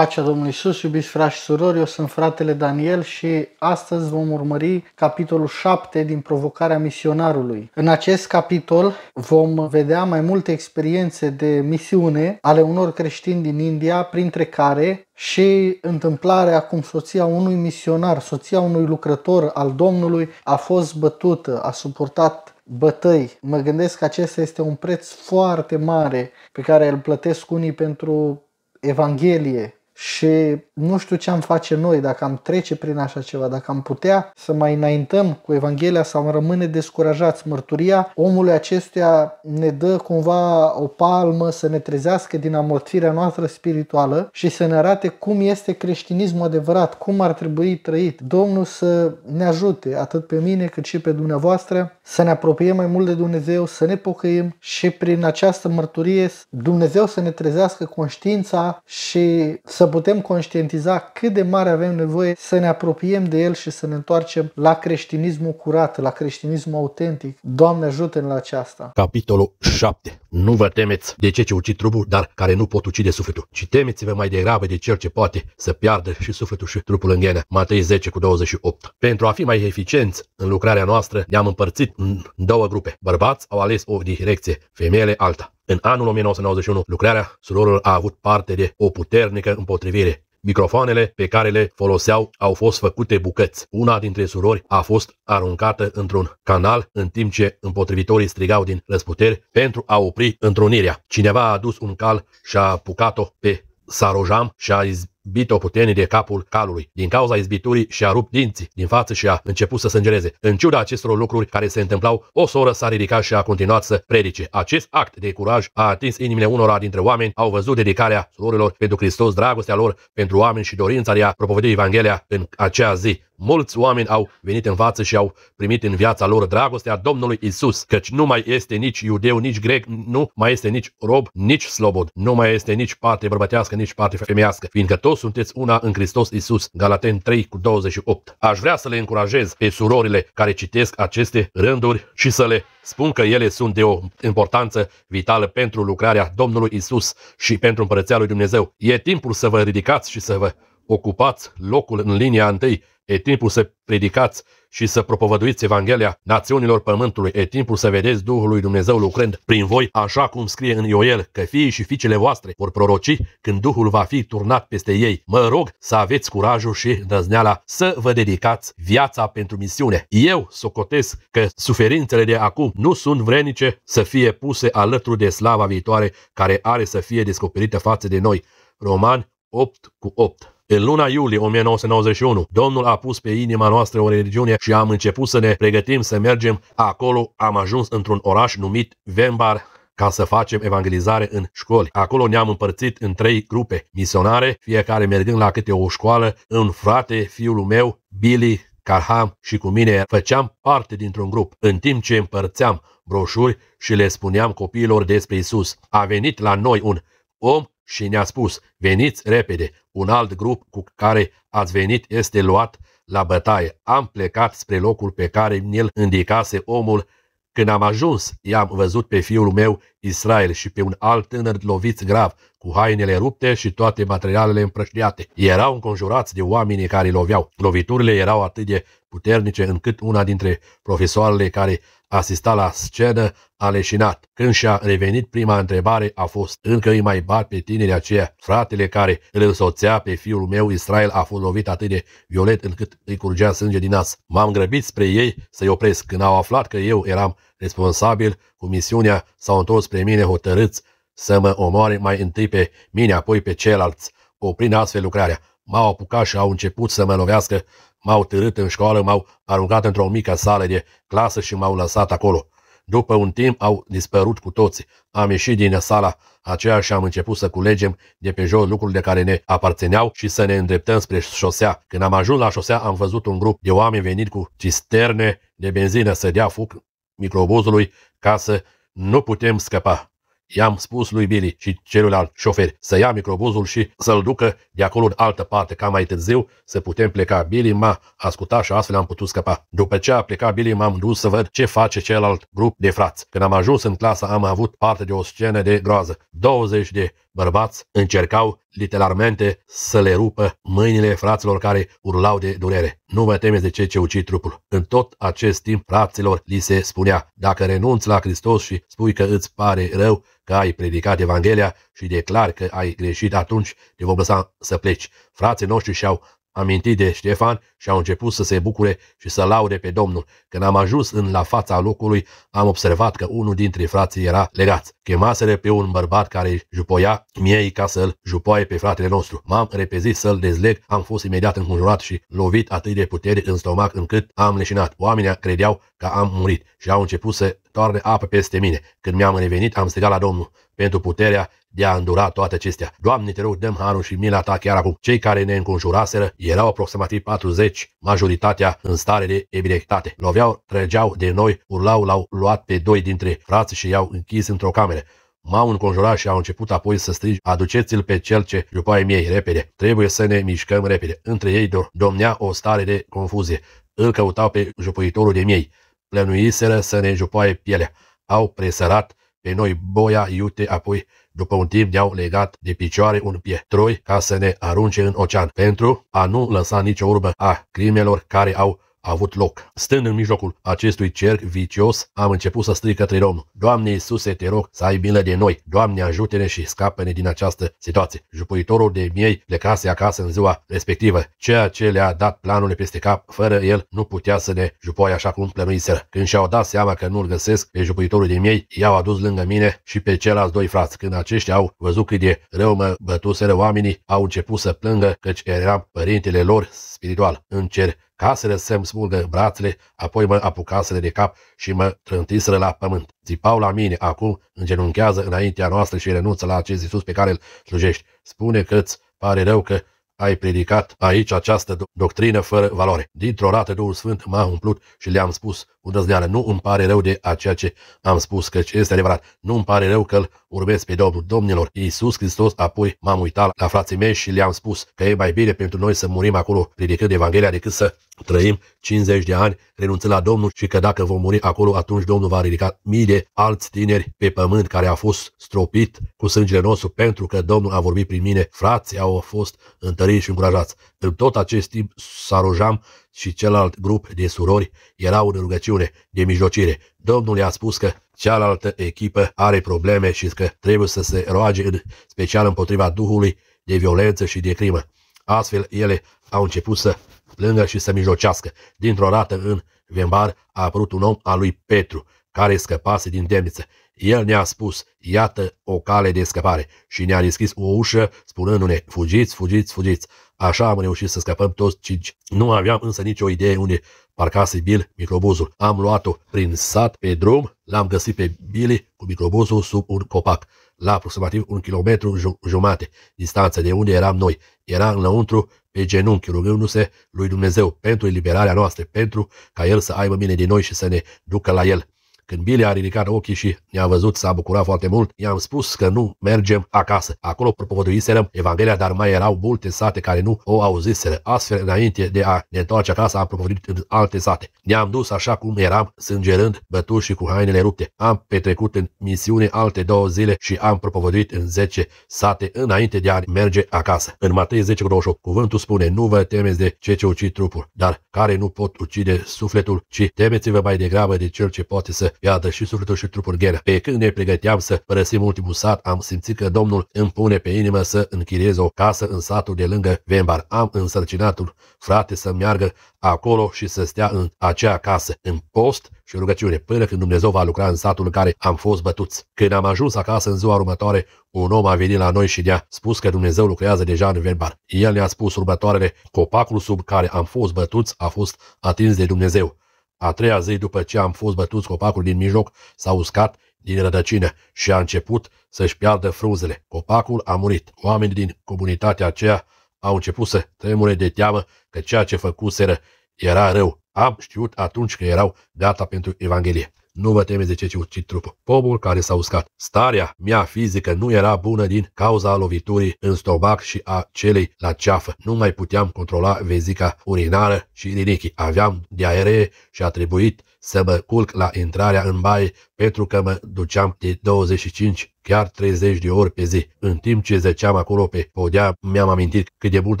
Pacea Domnului Iisus, iubiți frați și surori, eu sunt fratele Daniel și astăzi vom urmări capitolul 7 din provocarea misionarului. În acest capitol vom vedea mai multe experiențe de misiune ale unor creștini din India, printre care și întâmplarea cum soția unui misionar, soția unui lucrător al Domnului a fost bătută, a suportat bătăi. Mă gândesc că acesta este un preț foarte mare pe care îl plătesc unii pentru Evanghelie, și nu știu ce am face noi, dacă am trece prin așa ceva, dacă am putea să mai înaintăm cu Evanghelia sau am rămâne descurajați. Mărturia omului acestuia ne dă cumva o palmă să ne trezească din amorțirea noastră spirituală și să ne arate cum este creștinismul adevărat, cum ar trebui trăit. Domnul să ne ajute atât pe mine cât și pe dumneavoastră să ne apropiem mai mult de Dumnezeu, să ne pocăim și prin această mărturie Dumnezeu să ne trezească conștiința și să să putem conștientiza cât de mare avem nevoie să ne apropiem de El și să ne întoarcem la creștinismul curat, la creștinismul autentic. Doamne ajută-ne la aceasta. Capitolul 7. Nu vă temeți de ce ce ucid trupul, dar care nu pot ucide sufletul, ci temeți-vă mai degrabă de cel ce poate să piardă și sufletul și trupul în ghenă. Matei 10 cu 28. Pentru a fi mai eficienți în lucrarea noastră, ne-am împărțit în două grupe. Bărbați au ales o direcție, femeile alta. În anul 1991, lucrarea surorilor a avut parte de o puternică împotrivire. Microfoanele pe care le foloseau au fost făcute bucăți. Una dintre surori a fost aruncată într-un canal, în timp ce împotrivitorii strigau din răsputeri pentru a opri întrunirea. Cineva a adus un cal și a apucat-o pe Sarojam și a bit-o puternic de capul calului. Din cauza izbiturii și-a rupt dinții din față și a început să sângereze. În ciuda acestor lucruri care se întâmplau, o soră s-a ridicat și a continuat să predice. Acest act de curaj a atins inimile unora dintre oameni, au văzut dedicarea surorilor pentru Hristos, dragostea lor pentru oameni și dorința de a propovedi Evanghelia în acea zi mulți oameni au venit în față și au primit în viața lor dragostea Domnului Isus, căci nu mai este nici iudeu, nici grec, nu mai este nici rob, nici slobod, nu mai este nici parte bărbătească, nici parte femeiască, fiindcă toți sunteți una în Hristos Isus. Galaten 3 cu 28. Aș vrea să le încurajez pe surorile care citesc aceste rânduri și să le spun că ele sunt de o importanță vitală pentru lucrarea Domnului Isus și pentru împărăția lui Dumnezeu. E timpul să vă ridicați și să vă ocupați locul în linia întâi, e timpul să predicați și să propovăduiți Evanghelia națiunilor pământului, e timpul să vedeți Duhul lui Dumnezeu lucrând prin voi, așa cum scrie în Ioel, că fiii și fiicele voastre vor proroci când Duhul va fi turnat peste ei. Mă rog să aveți curajul și dăzneala să vă dedicați viața pentru misiune. Eu socotesc că suferințele de acum nu sunt vrenice să fie puse alături de slava viitoare care are să fie descoperită față de noi. Roman 8 cu 8 în luna iulie 1991, Domnul a pus pe inima noastră o religiune și am început să ne pregătim să mergem. Acolo am ajuns într-un oraș numit Vembar, ca să facem evangelizare în școli. Acolo ne-am împărțit în trei grupe misionare, fiecare mergând la câte o școală, În frate, fiul meu, Billy, Carham și cu mine făceam parte dintr-un grup, în timp ce împărțeam broșuri și le spuneam copiilor despre Isus. A venit la noi un om și ne-a spus, veniți repede, un alt grup cu care ați venit este luat la bătaie. Am plecat spre locul pe care mi-l indicase omul. Când am ajuns, i-am văzut pe fiul meu, Israel, și pe un alt tânăr lovit grav, cu hainele rupte și toate materialele împrăștiate. Erau înconjurați de oamenii care loveau. Loviturile erau atât de puternice încât una dintre profesoarele care asista la scenă aleșinat. Când și-a revenit prima întrebare a fost încă îi mai bat pe tinerii aceia. Fratele care îl însoțea pe fiul meu Israel a fost lovit atât de violent încât îi curgea sânge din nas. M-am grăbit spre ei să-i opresc. Când au aflat că eu eram responsabil cu misiunea, s-au întors spre mine hotărâți să mă omoare mai întâi pe mine, apoi pe ceilalți, oprind astfel lucrarea. M-au apucat și au început să mă lovească M-au târât în școală, m-au aruncat într-o mică sală de clasă și m-au lăsat acolo. După un timp au dispărut cu toți. Am ieșit din sala aceea și am început să culegem de pe jos lucrurile care ne aparțineau și să ne îndreptăm spre șosea. Când am ajuns la șosea, am văzut un grup de oameni venit cu cisterne de benzină să dea foc microbuzului ca să nu putem scăpa. I-am spus lui Billy și celuilalt șofer să ia microbuzul și să-l ducă de acolo în altă parte, ca mai târziu să putem pleca. Billy m-a ascultat și astfel am putut scăpa. După ce a plecat Billy, m-am dus să văd ce face celălalt grup de frați. Când am ajuns în clasă, am avut parte de o scenă de groază. 20 de Bărbați încercau literalmente să le rupă mâinile fraților care urlau de durere. Nu vă temeți de ce ce ucid trupul. În tot acest timp, fraților li se spunea, dacă renunți la Hristos și spui că îți pare rău că ai predicat Evanghelia și declar că ai greșit, atunci te vom lăsa să pleci. Frații noștri și-au amintit de Ștefan și au început să se bucure și să laude pe Domnul. Când am ajuns în la fața locului, am observat că unul dintre frații era legat. Chemasele pe un bărbat care îi jupoia miei ca să-l jupoie pe fratele nostru. M-am repezit să-l dezleg, am fost imediat înconjurat și lovit atât de putere în stomac încât am leșinat. Oamenii credeau că am murit și au început să toarne apă peste mine. Când mi-am revenit, am strigat la Domnul pentru puterea de a îndura toate acestea. Doamne, te rog, dăm harul și mila ta chiar acum. Cei care ne înconjuraseră erau aproximativ 40, majoritatea în stare de ebriectate. Loveau, trăgeau de noi, urlau, l-au luat pe doi dintre frați și i-au închis într-o cameră. M-au înconjurat și au început apoi să strigi, aduceți-l pe cel ce jupaie miei, repede, trebuie să ne mișcăm repede. Între ei dor domnea o stare de confuzie. Îl căutau pe jupuitorul de miei. Plănuiseră să ne jupoaie pielea. Au presărat pe noi boia, iute, apoi, după un timp ne-au legat de picioare un pietroi ca să ne arunce în ocean, pentru a nu lăsa nicio urmă a crimelor care au a avut loc. Stând în mijlocul acestui cerc vicios, am început să strig către Domnul. Doamne Iisuse, te rog să ai milă de noi. Doamne, ajută-ne și scapă-ne din această situație. Jupuitorul de miei plecase acasă în ziua respectivă. Ceea ce le-a dat planurile peste cap, fără el nu putea să ne jupoi așa cum plănuiseră. Când și-au dat seama că nu-l găsesc pe jupuitorul de miei, i-au adus lângă mine și pe celălalt doi frați. Când aceștia au văzut cât de rău mă bătuseră oamenii, au început să plângă căci eram părintele lor spiritual. În cer Casele să-mi smulgă brațele, apoi mă apucasele de cap și mă trântiseră la pământ. Zipau la mine, acum îngenunchează înaintea noastră și renunță la acest Iisus pe care îl slujești. Spune că-ți pare rău că ai predicat aici această doctrină fără valoare. Dintr-o dată Duhul Sfânt m-a umplut și le-am spus cu dăzdeală, nu îmi pare rău de a ceea ce am spus, căci este adevărat, nu îmi pare rău că îl urmez pe Domnul Domnilor. Iisus Hristos apoi m-am uitat la frații mei și le-am spus că e mai bine pentru noi să murim acolo predicând Evanghelia decât să trăim 50 de ani renunțând la Domnul și că dacă vom muri acolo, atunci Domnul va ridica mii de alți tineri pe pământ care a fost stropit cu sângele nostru pentru că Domnul a vorbit prin mine. Frații au fost întăriți și încurajați. În tot acest timp, Sarojam și celălalt grup de surori erau în rugăciune de mijlocire. Domnul i-a spus că cealaltă echipă are probleme și că trebuie să se roage în special împotriva Duhului de violență și de crimă. Astfel, ele au început să plângă și să mijlocească. Dintr-o dată în vembar a apărut un om al lui Petru, care scăpase din temniță. El ne-a spus, iată o cale de scăpare și ne-a deschis o ușă spunându-ne, fugiți, fugiți, fugiți. Așa am reușit să scăpăm toți cinci. Nu aveam însă nicio idee unde parcase Bill microbuzul. Am luat-o prin sat pe drum, l-am găsit pe Billy cu microbuzul sub un copac la aproximativ un kilometru jumate, distanță de unde eram noi. Era înăuntru, pe genunchi, rugându-se lui Dumnezeu pentru eliberarea noastră, pentru ca El să aibă mine de noi și să ne ducă la El. Când Billy a ridicat ochii și ne-a văzut, s-a bucurat foarte mult, i-am spus că nu mergem acasă. Acolo propovăduiserăm Evanghelia, dar mai erau multe sate care nu o auziseră. Astfel, înainte de a ne întoarce acasă, am propovăduit în alte sate. Ne-am dus așa cum eram, sângerând, bătuși și cu hainele rupte. Am petrecut în misiune alte două zile și am propovăduit în 10 sate înainte de a merge acasă. În Matei 10, 28, cuvântul spune, nu vă temeți de ce ce ucid trupul, dar care nu pot ucide sufletul, ci temeți-vă mai degrabă de cel ce poate să iadă și sufletul și trupul ghenă. Pe când ne pregăteam să părăsim ultimul sat, am simțit că Domnul îmi pune pe inimă să închiriez o casă în satul de lângă Vembar. Am însărcinatul frate să meargă acolo și să stea în acea casă, în post și rugăciune, până când Dumnezeu va lucra în satul în care am fost bătuți. Când am ajuns acasă în ziua următoare, un om a venit la noi și ne-a spus că Dumnezeu lucrează deja în Vembar. El ne-a spus următoarele, copacul sub care am fost bătuți a fost atins de Dumnezeu. A treia zi după ce am fost bătuți copacul din mijloc, s-a uscat din rădăcină și a început să-și piardă frunzele. Copacul a murit. Oamenii din comunitatea aceea au început să tremure de teamă că ceea ce făcuseră era rău. Am știut atunci că erau gata pentru Evanghelie. Nu vă temeți de ce ce ucit trupul. Pomul care s-a uscat. Starea mea fizică nu era bună din cauza loviturii în stomac și a celei la ceafă. Nu mai puteam controla vezica urinară și rinichii. Aveam diaree și a trebuit să mă culc la intrarea în baie pentru că mă duceam de 25, chiar 30 de ori pe zi. În timp ce zăceam acolo pe podea, mi-am amintit cât de mult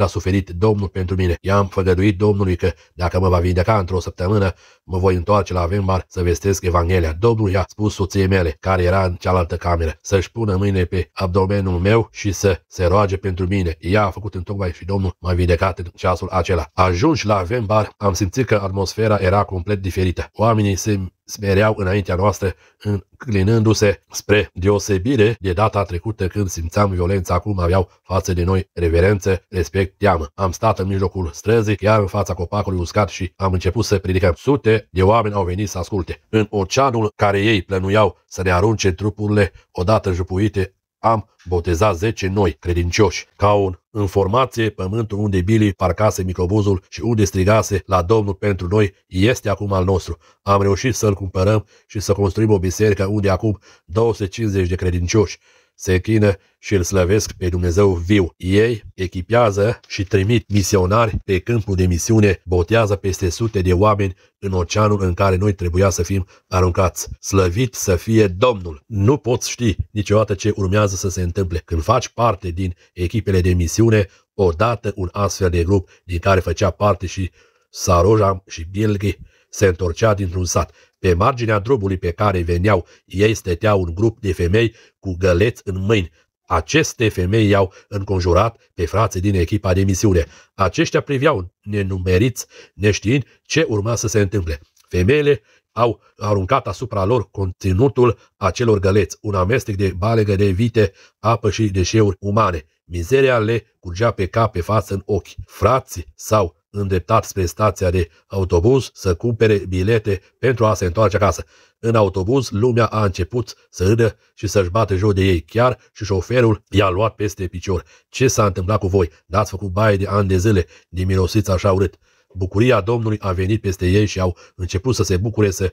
a suferit Domnul pentru mine. I-am făgăduit Domnului că dacă mă va vindeca într-o săptămână, mă voi întoarce la Vembar să vestesc Evanghelia. Domnul i-a spus soției mele, care era în cealaltă cameră, să-și pună mâine pe abdomenul meu și să se roage pentru mine. Ea a făcut tocmai și Domnul m-a vindecat în ceasul acela. Ajunși la Vembar, am simțit că atmosfera era complet diferită. Oamenii oamenii se smereau înaintea noastră, înclinându-se spre deosebire de data trecută când simțeam violența, acum aveau față de noi reverență, respect, teamă. Am stat în mijlocul străzii, chiar în fața copacului uscat și am început să predicăm. Sute de oameni au venit să asculte. În oceanul care ei plănuiau să ne arunce trupurile odată jupuite, am botezat zece noi credincioși, ca un în formație, pământul unde Billy parcase microbuzul și unde strigase la Domnul pentru noi este acum al nostru. Am reușit să-l cumpărăm și să construim o biserică unde acum 250 de credincioși se chină și îl slăvesc pe Dumnezeu viu. Ei echipează și trimit misionari pe câmpul de misiune, botează peste sute de oameni în oceanul în care noi trebuia să fim aruncați. Slăvit să fie Domnul! Nu poți ști niciodată ce urmează să se întâmple. Când faci parte din echipele de misiune, odată un astfel de grup din care făcea parte și Sarojam și Bilghi, se întorcea dintr-un sat. Pe marginea drumului pe care veneau, ei stăteau un grup de femei cu găleți în mâini. Aceste femei i-au înconjurat pe frații din echipa de misiune. Aceștia priveau nenumeriți, neștiind ce urma să se întâmple. Femeile au aruncat asupra lor conținutul acelor găleți, un amestec de balegă de vite, apă și deșeuri umane. Mizeria le curgea pe cap, pe față, în ochi. Frații sau îndreptat spre stația de autobuz să cumpere bilete pentru a se întoarce acasă. În autobuz, lumea a început să râdă și să-și bate joc de ei chiar și șoferul i-a luat peste picior. Ce s-a întâmplat cu voi? N-ați făcut baie de ani de zile, de așa urât. Bucuria Domnului a venit peste ei și au început să se bucure, să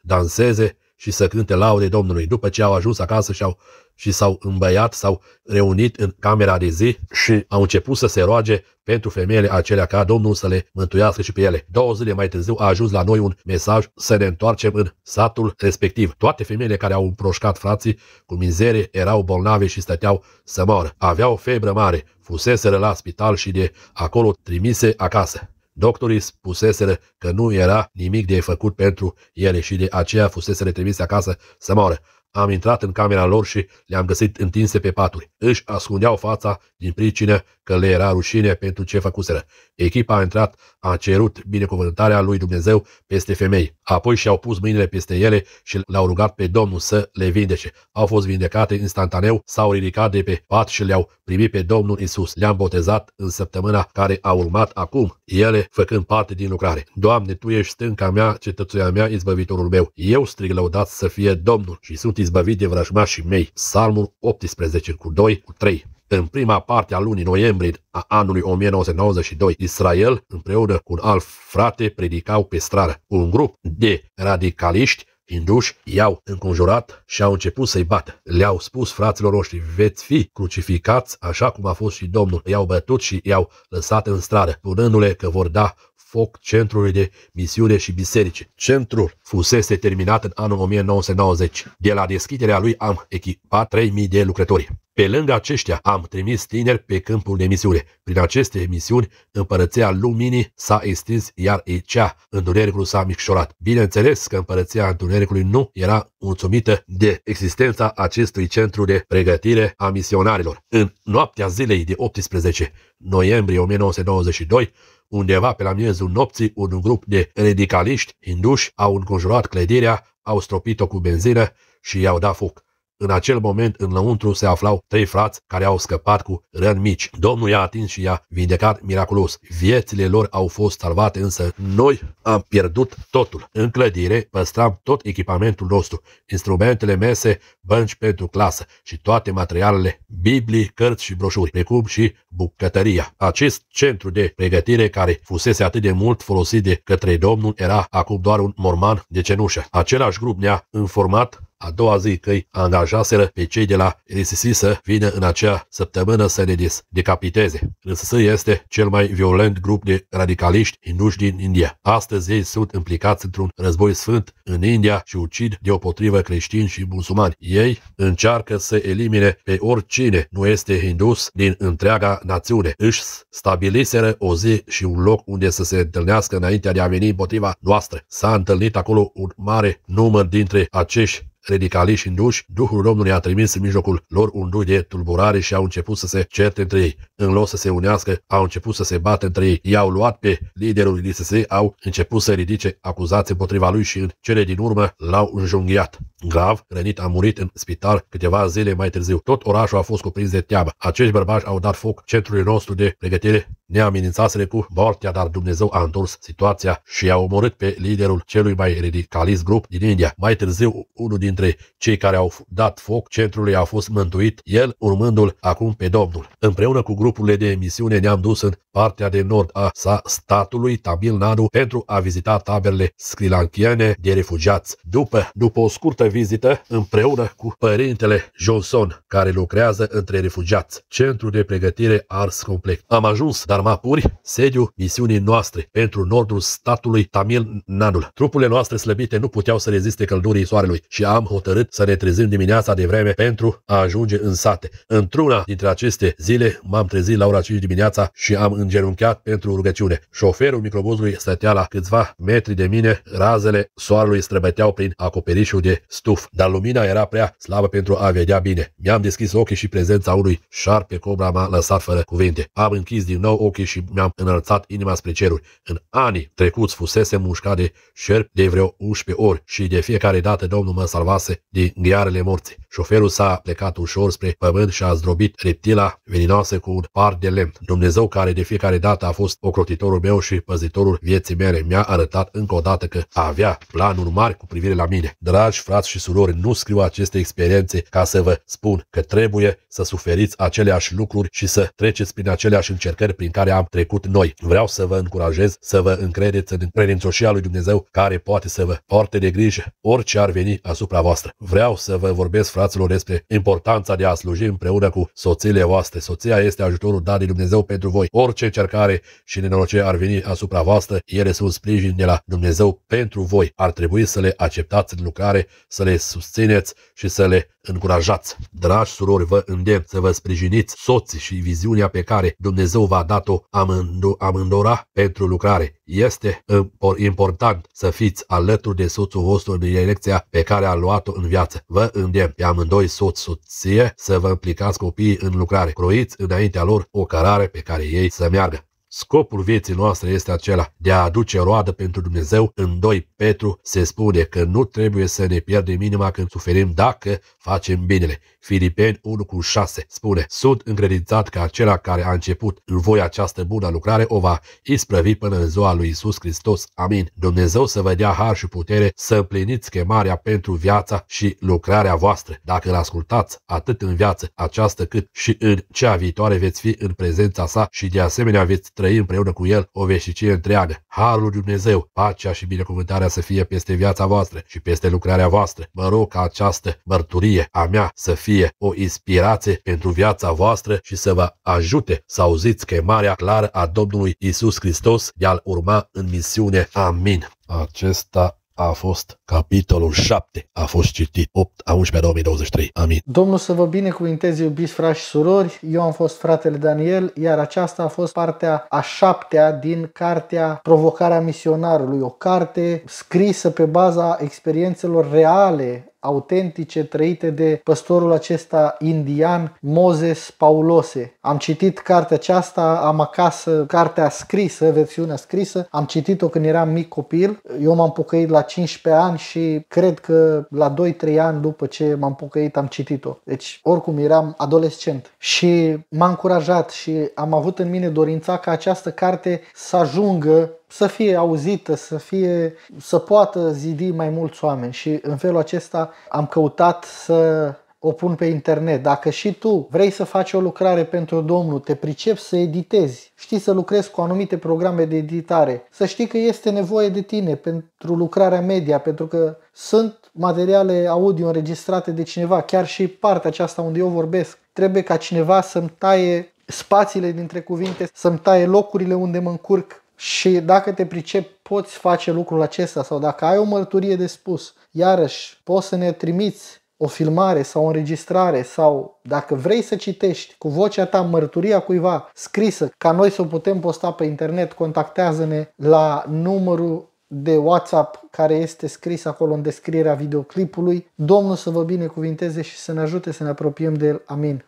danseze, și să cânte laude Domnului. După ce au ajuns acasă și, au, și s-au îmbăiat, s-au reunit în camera de zi și au început să se roage pentru femeile acelea ca Domnul să le mântuiască și pe ele. Două zile mai târziu a ajuns la noi un mesaj să ne întoarcem în satul respectiv. Toate femeile care au împroșcat frații cu mizere erau bolnave și stăteau să moară. Aveau febră mare, fuseseră la spital și de acolo trimise acasă. Doctorii spuseseră că nu era nimic de făcut pentru ele și de aceea fusese trimise acasă să moară. Am intrat în camera lor și le-am găsit întinse pe paturi. Își ascundeau fața din pricină că le era rușine pentru ce făcuseră. Echipa a intrat, a cerut binecuvântarea lui Dumnezeu peste femei. Apoi și-au pus mâinile peste ele și le au rugat pe Domnul să le vindece. Au fost vindecate instantaneu, s-au ridicat de pe pat și le-au primit pe Domnul Isus. Le-am botezat în săptămâna care a urmat acum, ele făcând parte din lucrare. Doamne, Tu ești stânca mea, cetățuia mea, izbăvitorul meu. Eu strig lăudat să fie Domnul și sunt izbăvit de vrăjmașii mei. Psalmul 18 cu 2 cu 3. În prima parte a lunii noiembrie a anului 1992, Israel, împreună cu un alt frate, predicau pe stradă. Un grup de radicaliști hinduși i-au înconjurat și au început să-i bată. Le-au spus fraților noștri, veți fi crucificați așa cum a fost și Domnul. I-au bătut și i-au lăsat în stradă, punându le că vor da foc centrului de misiune și biserice. Centrul fusese terminat în anul 1990. De la deschiderea lui am echipat 3.000 de lucrători. Pe lângă aceștia am trimis tineri pe câmpul de misiune. Prin aceste misiuni, împărăția luminii s-a extins, iar e cea întunericului s-a micșorat. Bineînțeles că împărăția întunericului nu era mulțumită de existența acestui centru de pregătire a misionarilor. În noaptea zilei de 18 noiembrie 1992, Undeva pe la miezul nopții, un grup de radicaliști hinduși au înconjurat clădirea, au stropit-o cu benzină și i-au dat foc. În acel moment, înăuntru se aflau trei frați care au scăpat cu răni mici. Domnul i-a atins și i-a vindecat miraculos. Viețile lor au fost salvate, însă noi am pierdut totul. În clădire păstram tot echipamentul nostru, instrumentele mese, bănci pentru clasă și toate materialele, Biblii, cărți și broșuri, precum și bucătăria. Acest centru de pregătire care fusese atât de mult folosit de către Domnul era acum doar un morman de cenușă. Același grup ne-a informat a doua zi că îi angajaseră pe cei de la RSS să vină în acea săptămână să ne decapiteze. RSS este cel mai violent grup de radicaliști hinduși din India. Astăzi ei sunt implicați într-un război sfânt în India și ucid deopotrivă creștini și musulmani. Ei încearcă să elimine pe oricine nu este hindus din întreaga națiune. Își stabiliseră o zi și un loc unde să se întâlnească înaintea de a veni împotriva noastră. S-a întâlnit acolo un mare număr dintre acești și induși, Duhul Domnului a trimis în mijlocul lor un duh de tulburare și au început să se certe între ei. În loc să se unească, au început să se bată între ei. I-au luat pe liderul ISS, au început să ridice acuzații împotriva lui și în cele din urmă l-au înjunghiat grav, rănit, a murit în spital câteva zile mai târziu. Tot orașul a fost cuprins de teamă. Acești bărbași au dat foc centrului nostru de pregătire, ne amenințasele cu moartea, dar Dumnezeu a întors situația și a omorât pe liderul celui mai radicalist grup din India. Mai târziu, unul dintre cei care au dat foc centrului a fost mântuit, el urmându-l acum pe Domnul. Împreună cu grupurile de misiune ne-am dus în partea de nord a sa statului Tamil Nadu pentru a vizita taberele scrilanchiene de refugiați. După, după o scurtă vizită împreună cu părintele Johnson, care lucrează între refugiați. Centru de pregătire ars complet. Am ajuns dar mapuri, sediu misiunii noastre pentru nordul statului Tamil Nadu. Trupurile noastre slăbite nu puteau să reziste căldurii soarelui și am hotărât să ne trezim dimineața de vreme pentru a ajunge în sate. Într-una dintre aceste zile m-am trezit la ora 5 dimineața și am îngerunchiat pentru rugăciune. Șoferul microbuzului stătea la câțiva metri de mine, razele soarelui străbăteau prin acoperișul de stuf, dar lumina era prea slabă pentru a vedea bine. Mi-am deschis ochii și prezența unui șarpe cobra m-a lăsat fără cuvinte. Am închis din nou ochii și mi-am înălțat inima spre ceruri. În anii trecuți fusese mușcat de șerp de vreo 11 ori și de fiecare dată Domnul mă salvase din ghearele morții. Șoferul s-a plecat ușor spre pământ și a zdrobit reptila veninoasă cu un par de lemn. Dumnezeu care de fiecare dată a fost ocrotitorul meu și păzitorul vieții mele mi-a arătat încă o dată că avea planuri mari cu privire la mine. Dragi frați și surori, nu scriu aceste experiențe ca să vă spun că trebuie să suferiți aceleași lucruri și să treceți prin aceleași încercări prin care am trecut noi. Vreau să vă încurajez să vă încredeți în credințoșia lui Dumnezeu care poate să vă poarte de grijă orice ar veni asupra voastră. Vreau să vă vorbesc, fraților, despre importanța de a sluji împreună cu soțiile voastre. Soția este ajutorul dat de Dumnezeu pentru voi. Orice încercare și nenorocire ar veni asupra voastră, ele sunt sprijin de la Dumnezeu pentru voi. Ar trebui să le acceptați în lucrare, să să le susțineți și să le încurajați. Dragi surori, vă îndemn să vă sprijiniți soții și viziunea pe care Dumnezeu v-a dat-o amând- amândora pentru lucrare. Este important să fiți alături de soțul vostru în elecția pe care a luat-o în viață. Vă îndemn pe amândoi soț soție să vă implicați copiii în lucrare. Croiți înaintea lor o cărare pe care ei să meargă. Scopul vieții noastre este acela de a aduce roadă pentru Dumnezeu. În 2 Petru se spune că nu trebuie să ne pierdem inima când suferim dacă facem binele. Filipeni 1 cu 6 spune Sunt încredințat că acela care a început în voi această bună lucrare o va isprăvi până în ziua lui Isus Hristos. Amin. Dumnezeu să vă dea har și putere să împliniți chemarea pentru viața și lucrarea voastră. Dacă îl ascultați atât în viață aceasta cât și în cea viitoare veți fi în prezența sa și de asemenea veți trăi împreună cu El o veșnicie întreagă. Harul lui Dumnezeu, pacea și binecuvântarea să fie peste viața voastră și peste lucrarea voastră. Mă rog ca această mărturie a mea să fie o inspirație pentru viața voastră și să vă ajute să auziți chemarea clară a Domnului Isus Hristos de a-L urma în misiune. Amin. Acesta a fost capitolul 7, a fost citit 8 a 11 2023. Amin. Domnul să vă binecuvinteze, iubiți frați și surori, eu am fost fratele Daniel, iar aceasta a fost partea a șaptea din cartea Provocarea misionarului, o carte scrisă pe baza experiențelor reale autentice trăite de păstorul acesta indian Moses Paulose. Am citit cartea aceasta, am acasă cartea scrisă, versiunea scrisă, am citit-o când eram mic copil. Eu m-am pocăit la 15 ani și cred că la 2-3 ani după ce m-am pocăit am citit-o. Deci oricum eram adolescent și m-a încurajat și am avut în mine dorința ca această carte să ajungă să fie auzită, să, fie, să poată zidi mai mulți oameni și în felul acesta am căutat să o pun pe internet. Dacă și tu vrei să faci o lucrare pentru Domnul, te pricepi să editezi, știi să lucrezi cu anumite programe de editare, să știi că este nevoie de tine pentru lucrarea media, pentru că sunt materiale audio înregistrate de cineva, chiar și partea aceasta unde eu vorbesc. Trebuie ca cineva să-mi taie spațiile dintre cuvinte, să-mi taie locurile unde mă încurc și dacă te pricepi poți face lucrul acesta sau dacă ai o mărturie de spus, iarăși poți să ne trimiți o filmare sau o înregistrare sau dacă vrei să citești cu vocea ta mărturia cuiva scrisă ca noi să o putem posta pe internet, contactează-ne la numărul de WhatsApp care este scris acolo în descrierea videoclipului. Domnul să vă binecuvinteze și să ne ajute să ne apropiem de el. Amin.